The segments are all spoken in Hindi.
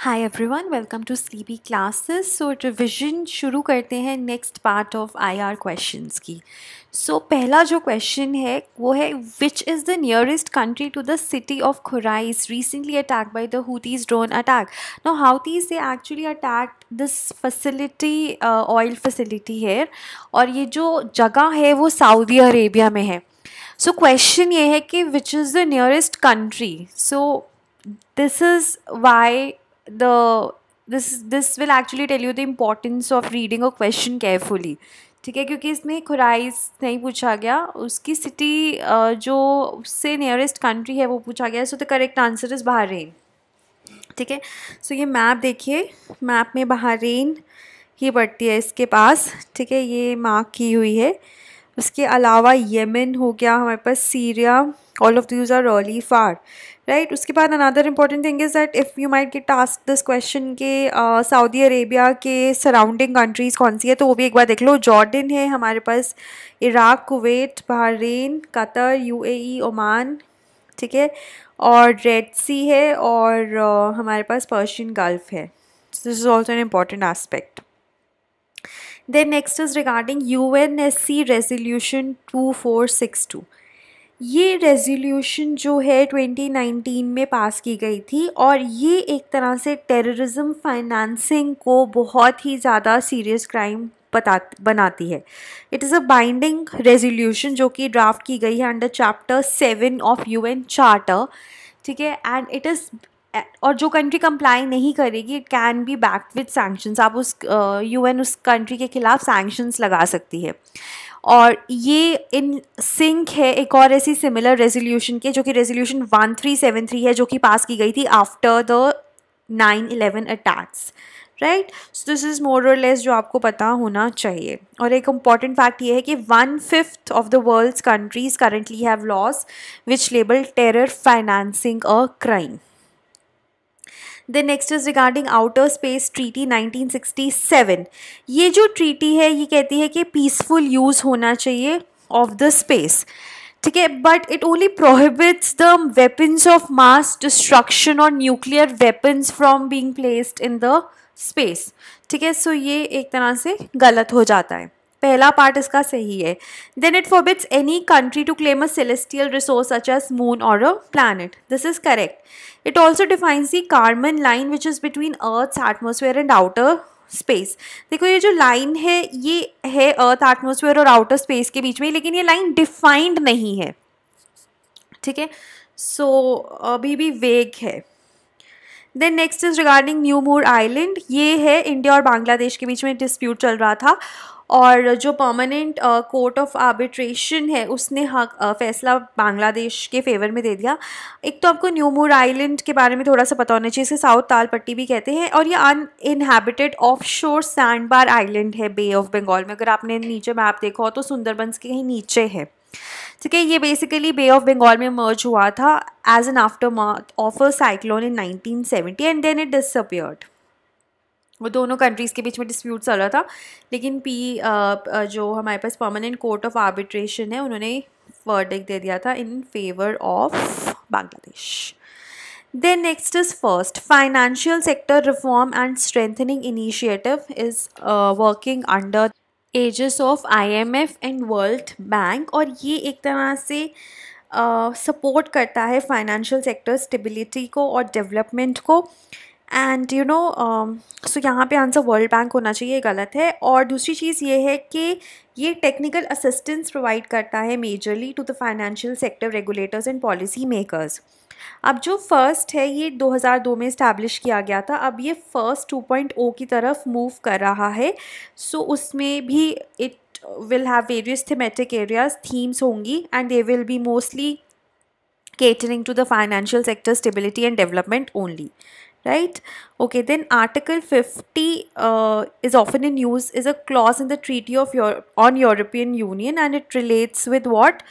High everyone welcome to Sleepy classes so revision शुरू करते हैं next part of I R question की सो so, पहला जो क्वेश्चन है वो है which is the nearest country to the city of Khurais recently attack by the Houthis drone attack no Houthis they actually attack this facility oil facility है और ये जो जगह है वो सऊदी अरेबिया में है सो so, क्वेश्चन ये है कि which is the nearest country so this is why the this this will actually tell you the importance of reading a question carefully ठीक है क्योंकि इसमें खुराइस नहीं पूछा गया उसकी सिटी जो उससे नियरेस्ट कंट्री है वो पूछा गया so the correct answer is Bahrain ठीक है सो ये मैप देखिए मैप में बहरीन ही पड़ती है इसके पास ठीक है ये मार्क की हुई है उसके अलावा यमन हो गया हमारे पास Syria all of these are early far right उसके बाद another important thing is that if you might get task this question के सऊदी अरेबिया के सराउंडिंग कंट्रीज़ कौन सी है तो वो भी एक बार देख लो जॉर्डन है हमारे पास Iraq Kuwait Bahrain Qatar UAE e, Oman ठीक है और रेड सी है और uh, हमारे पास पर्शियन गल्फ़ है this is also an important aspect then next is regarding U N S C resolution two four six two ये रेजोल्यूशन जो है 2019 में पास की गई थी और ये एक तरह से टेररिज्म फाइनेंसिंग को बहुत ही ज़्यादा सीरियस क्राइम बता बनाती है it is a binding resolution जो कि ड्राफ्ट की गई है under chapter seven of U N charter ठीक है एंड इट इज़ और जो कंट्री कंप्लाई नहीं करेगी it can be back with sanctions आप उस यू uh, उस कंट्री के खिलाफ सैंक्शंस लगा सकती है और ये इन सिंक है एक और ऐसी सिमिलर रेजोल्यूशन के जो कि resolution one three seven three है जो कि पास की गई थी after the nine eleven attacks right so this is more or less जो आपको पता होना चाहिए और एक इम्पॉर्टेंट फैक्ट ये है कि one fifth of the world countries currently have laws which label terror financing a crime then next is regarding outer space treaty 1967 ये जो ट्रीटी है ये कहती है कि पीसफुल यूज़ होना चाहिए ऑफ द स्पेस ठीक है but it only prohibits the weapons of mass destruction और nuclear weapons from being placed in the space ठीक है सो ये एक तरह से गलत हो जाता है पहला पार्ट इसका सही है then it forbids any country to claim a celestial resource such as moon और a planet this is correct it also defines the Karman line which is between earth atmosphere and outer space देखो ये जो लाइन है ये है अर्थ एटमोसफेयर और आउटर स्पेस के बीच में लेकिन ये लाइन डिफाइंड नहीं है ठीक है सो अभी भी वेग है then next is regarding New Moore island ये है इंडिया और बांग्लादेश के बीच में डिस्प्यूट चल रहा था और जो परमानेंट कोर्ट ऑफ आर्बिट्रेशन है उसने हक हाँ, uh, फैसला बांग्लादेश के फेवर में दे दिया एक तो आपको न्यूमूर आइलैंड के बारे में थोड़ा सा पता होना चाहिए इसे साउथ ताल पट्टी भी कहते हैं और ये uninhabited offshore sand bar island है बे ऑफ बंगाल में अगर आपने नीचे मैप देखा हो तो सुंदरबंस के कहीं नीचे है ठीक है ये बेसिकली बे ऑफ बंगाल में मर्ज हुआ था as an aftermath of a cyclone in nineteen and then it disappeared वो दोनों कंट्रीज़ के बीच में डिस्प्यूट चल रहा था लेकिन पी जो हमारे पास परमानेंट कोर्ट ऑफ आर्बिट्रेशन है उन्होंने वर्डिक दे दिया था in favour of Bangladesh next is first financial sector reform and strengthening initiative is working under aegis of I M F and World Bank और ये एक तरह से सपोर्ट uh, करता है फाइनेंशियल सेक्टर स्टेबिलिटी को और डेवलपमेंट को एंड यू नो सो यहाँ पे आंसर वर्ल्ड बैंक होना चाहिए ये गलत है और दूसरी चीज़ ये है कि ये टेक्निकल असिस्टेंस प्रोवाइड करता है majorly to the financial sector regulators and policy makers अब जो फर्स्ट है ये 2002 में इस्टेब्लिश किया गया था अब ये फर्स्ट 2.0 की तरफ मूव कर रहा है सो so, उसमें भी it will have various thematic areas themes होंगी and they will be mostly catering to the financial sector stability and development only right okay then article 50 uh, is often in use is a clause in the treaty of Euro on european union and it relates with what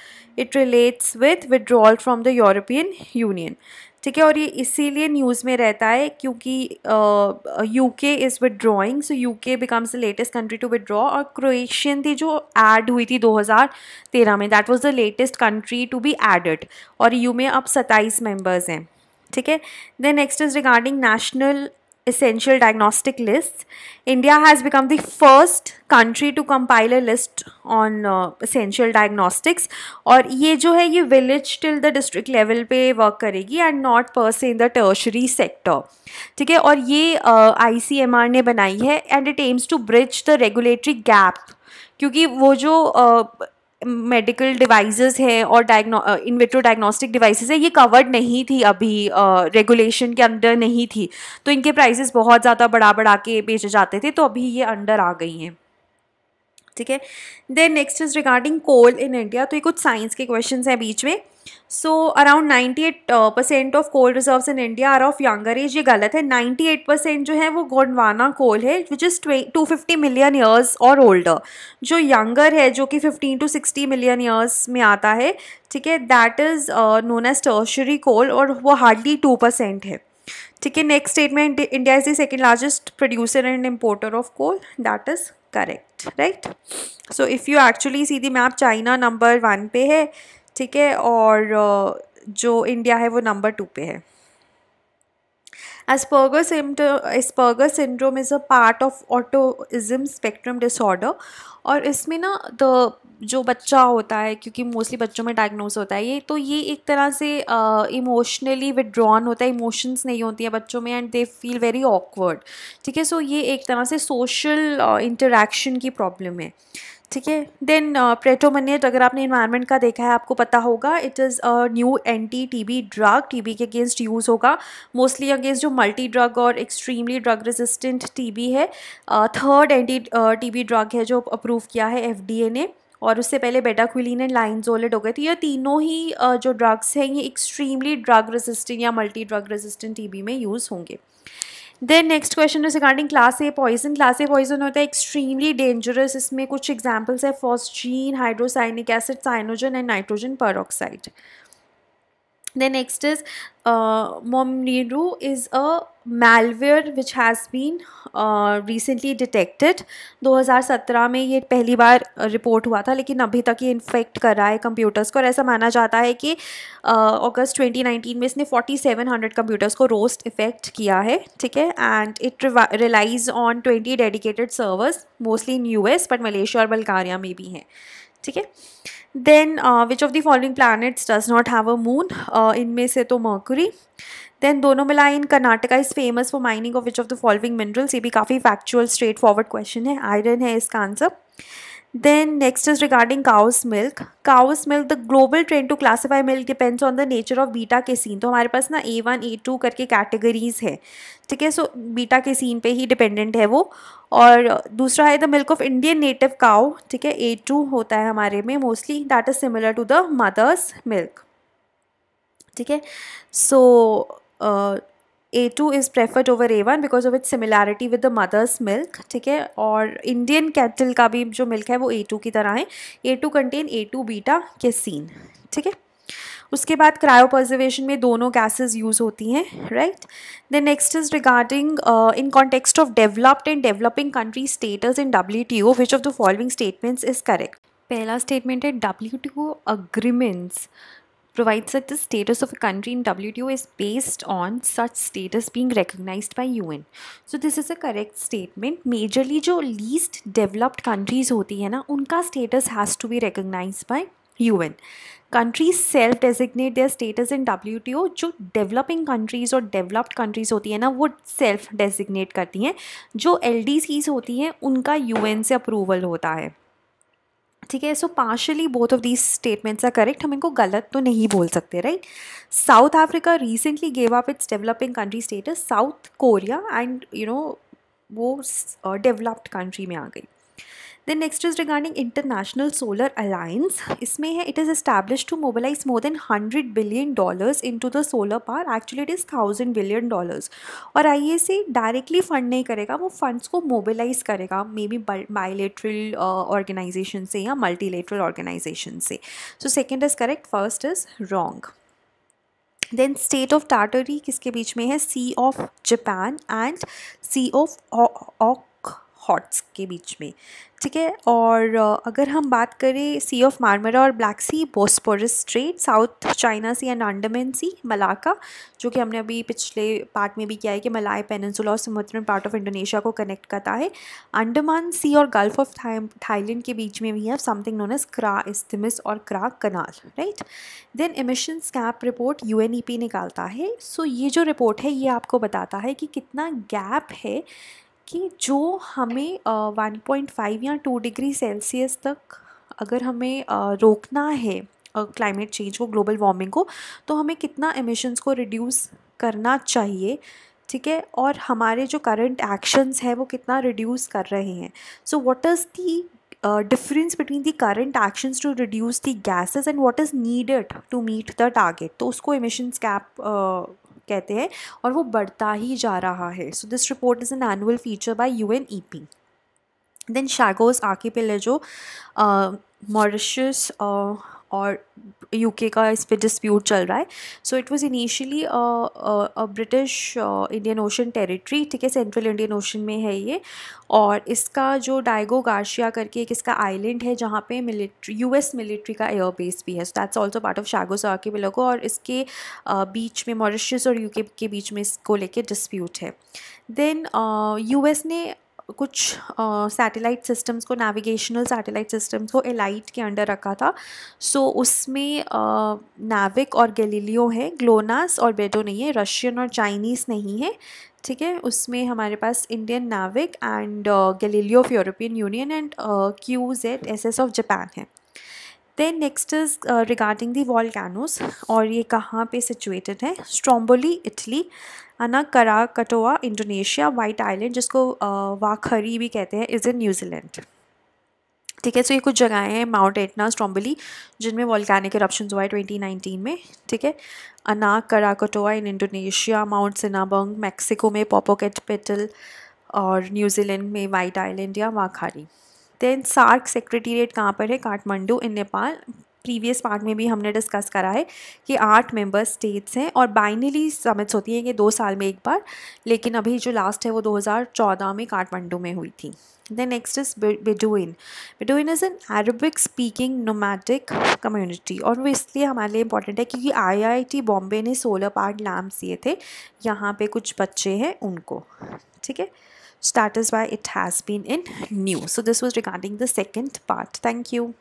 it relates with withdrawal from the european union ठीक है और ये इसीलिए न्यूज़ में रहता है क्योंकि यूके के is withdrawing so UK becomes the latest country to withdraw और क्रोएशियन थी जो ऐड हुई थी 2013 में that was the latest country to be added और यू में अब 27 मेंबर्स हैं ठीक है then next is regarding national essential diagnostic lists. India has become the first country to compile a list on uh, essential diagnostics. aur ye jo hai ye village till the district level pe work karegi and not per se in the tertiary sector. theek hai aur ye uh, icmr ne banayi hai and it aims to bridge the regulatory gap regulatory gap क्योंकि वो जो uh, मेडिकल डिवाइसेस हैं और डायग्नो इन्विट्रो डायग्नोस्टिक डिवाइसेस है ये कवर्ड नहीं थी अभी रेगुलेशन uh, के अंडर नहीं थी तो इनके प्राइसेस बहुत ज़्यादा बढ़ा बढ़ा के बेचे जाते थे तो अभी ये अंडर आ गई हैं ठीक है then next is regarding coal in India तो ये कुछ साइंस के क्वेश्चन हैं बीच में so around 98 percent of coal reserves in India are of younger age ये गलत है 98 परसेंट जो है वो गोंडवाना कोल है which is two fifty million years और ओल्डर जो यंगर है जो कि 15 टू 60 मिलियन ईयर्स में आता है ठीक है that is known as tertiary coal और वो हार्डली टू परसेंट है ठीक है next statement India is the second largest producer and importer of coal that is correct right so if you actually सीधी मैप चाइना नंबर वन पे है ठीक है और जो इंडिया है वो नंबर टू पे है Asperger symptom, Asperger syndrome is a part of autism spectrum disorder और इसमें ना द जो बच्चा होता है क्योंकि मोस्टली बच्चों में डायग्नोज होता है ये तो ये एक तरह से इमोशनली uh, विड्रॉन होता है इमोशंस नहीं होती है बच्चों में and they feel very awkward ठीक है सो ये एक तरह से सोशल इंटरेक्शन uh, की प्रॉब्लम है ठीक है देन प्रेटोमनियट uh, अगर आपने इन्वायरमेंट का देखा है आपको पता होगा it is a new anti TB drug TB के अगेंस्ट यूज़ होगा मोस्टली अगेंस्ट जो मल्टी ड्रग और एक्सट्रीमली ड्रग रेजिस्टेंट टीबी है थर्ड एंटी टीबी ड्रग है जो अप्रूव किया है एफडीए ने और उससे पहले बेटा क्विलीन एंड लाइनजोलेट हो गए तो ये तीनों ही uh, जो ड्रग्स हैं ये एक्सट्रीमली ड्रग रेजिस्टेंट या मल्टी ड्रग रेजिस्टेंट बी में यूज़ होंगे then next question is regarding class A poison class A poison होता है एक्सट्रीमली डेंजरस इसमें कुछ एग्जाम्पल्स है phosgene hydrocyanic acid cyanogen and nitrogen पर then next is uh, Momniru is a malware which has been uh, recently detected 2017 में ये पहली बार रिपोर्ट uh, हुआ था लेकिन अभी तक ये इन्फेक्ट कर रहा है कंप्यूटर्स को और ऐसा माना जाता है कि अगस्त ट्वेंटी नाइनटीन में इसने फोर्टी सेवन हंड्रेड कंप्यूटर्स को रोस्ट इफेक्ट किया है ठीक है and it relies on twenty dedicated servers mostly in U S but Malaysia और बल्गारिया में भी हैं ठीक है then which of the following planets does not have a moon इनमें से तो मर्कुरी देन दोनों मिला in Karnataka is famous for mining of which of the following minerals ये भी काफ़ी फैक्चुअल स्ट्रेट फॉरवर्ड क्वेश्चन है आयरन है इसका answer Then next is regarding cow's milk. Cow's milk, the global trend to classify milk depends on the nature of beta casein. तो हमारे पास ना ए वन ए टू करके कैटेगरीज है ठीक है सो बीटा सीन पर ही डिपेंडेंट है वो और दूसरा है the milk of Indian native cow ठीक है ए टू होता है हमारे में mostly that is similar to the mother's milk ठीक है so uh, A two is preferred over A one because of its similarity with the mother's milk ठीक है और इंडियन कैटल का भी जो मिल्क है वो ए टू की तरह है A two contain A two beta casein ठीक है उसके बाद क्रायोपर्जर्वेशन में दोनों गैसेस यूज़ होती हैं right then next is regarding in context of developed and developing country status in W T O which of the following statements is correct पहला स्टेटमेंट है W T O agreements provides that the status of a country in WTO is based on such status being recognized by UN. So this is a correct statement. Majorly जो least developed countries होती है ना उनका status has to be recognized by UN. Countries self designate their status in WTO. T O जो डेवलपिंग कंट्रीज़ और डेवलप्ड कंट्रीज़ होती है ना वो सेल्फ डेजिग्नेट करती हैं जो एल डी सीज होती हैं उनका यू से अप्रूवल होता है ठीक है so partially both of these statements are correct हम इनको गलत तो नहीं बोल सकते right South Africa recently gave up its developing country status South Korea and you know वो डेवलप्ड uh, कंट्री में आ गई then next is regarding International Solar Alliance इसमें है it is establish to mobilize more than hundred billion dollars into the solar power actually it is thousand billion dollars और I A see directly fund नहीं करेगा वो फंड्स को मोबिलाइज करेगा मे बी बायोलेट्रल ऑर्गेनाइजेशन से या मल्टीलेट्रल ऑर्गेनाइजेशन से so second is correct first is wrong then strait of Tartary किसके बीच में है Sea of Japan and Sea of Okhotsk के बीच में ठीक है और अगर हम बात करें सी ऑफ मारमरा और Black Sea Bosporus Strait South China Sea and Andaman Sea Malacca जो कि हमने अभी पिछले पार्ट में भी किया है कि मलाय पेनसुला और समुद्रन पार्ट ऑफ इंडोनेशिया को कनेक्ट करता है अंडमान सी और गल्फ ऑफ थाईलैंड के बीच में भी है something known as Kra isthmus और Kra canal right then emission gap report यू निकालता है सो so, ये जो रिपोर्ट है ये आपको बताता है कि कितना गैप है कि जो हमें वन पॉइंट फाइव या टू डिग्री सेल्सियस तक अगर हमें रोकना है क्लाइमेट चेंज को ग्लोबल वार्मिंग को तो हमें कितना एमिशंस को रिड्यूस करना चाहिए ठीक है और हमारे जो करंट एक्शंस हैं वो कितना रिड्यूस कर रहे हैं so what is the difference between the current actions to reduce the gases and what is needed to meet the target तो उसको एमिशंस कैप कहते हैं और वो बढ़ता ही जा रहा है so this report is an annual feature by U N E P then Chagos जो मॉरिशस और यूके का इस पर डिस्प्यूट चल रहा है so it was initially British Indian Ocean Territory ठीक है सेंट्रल इंडियन ओशन में है ये और इसका जो डायगो गार्शिया करके एक इसका आइलैंड है जहाँ पे मिलिट्री यूएस मिलिट्री का एयरबेस भी है so that's also part of Chagos archipelago और इसके uh, बीच में मॉरिशस और यूके के बीच में इसको लेके डिस्प्यूट है देन यू एस ने कुछ सैटेलाइट सिस्टम्स को नेविगेशनल सैटेलाइट सिस्टम्स को एलाइट के अंडर रखा था सो so, उसमें नाविक और गलीलियो है ग्लोनास और बेडो नहीं है रशियन और चाइनीज़ नहीं है ठीक है उसमें हमारे पास Indian NavIC and Galileo of European Union and Q Z S S of Japan है then next is regarding the वॉल और ये कहाँ पे सिचुएटेड है Stromboli Italy Anak Krakatoa Indonesia White Island जिसको वाखरी भी कहते हैं इज़ इन न्यूजीलैंड ठीक है सो ये कुछ जगहें हैं माउंट एटना स्ट्रॉम्बली जिनमें वॉलकैनिक करप्शन हुआ है ट्वेंटी नाइनटीन में ठीक है Anak Krakatoa in Indonesia Mount Sinabung Mexico में पोपोकेट पेटल और न्यूजीलैंड में वाइट आइलैंड या वाखारी देन सार्क सेक्रेटेरिएट कहाँ पर है Kathmandu in Nepal previous part में भी हमने डिस्कस करा है कि आठ मेंबर स्टेट्स हैं और बाइनली समिट्स होती हैं ये दो साल में एक बार लेकिन अभी जो लास्ट है वो 2014 में काठमांडू में हुई थी then next is bedouin Bedouin is an Arabic speaking nomadic community और वो इसलिए हमारे लिए इंपॉर्टेंट है क्योंकि आई आई टी बॉम्बे ने सोलर पार्ट लैम्प्स दिए थे यहाँ पे कुछ बच्चे हैं उनको ठीक है start is by it has been in new so this was regarding the second part thank you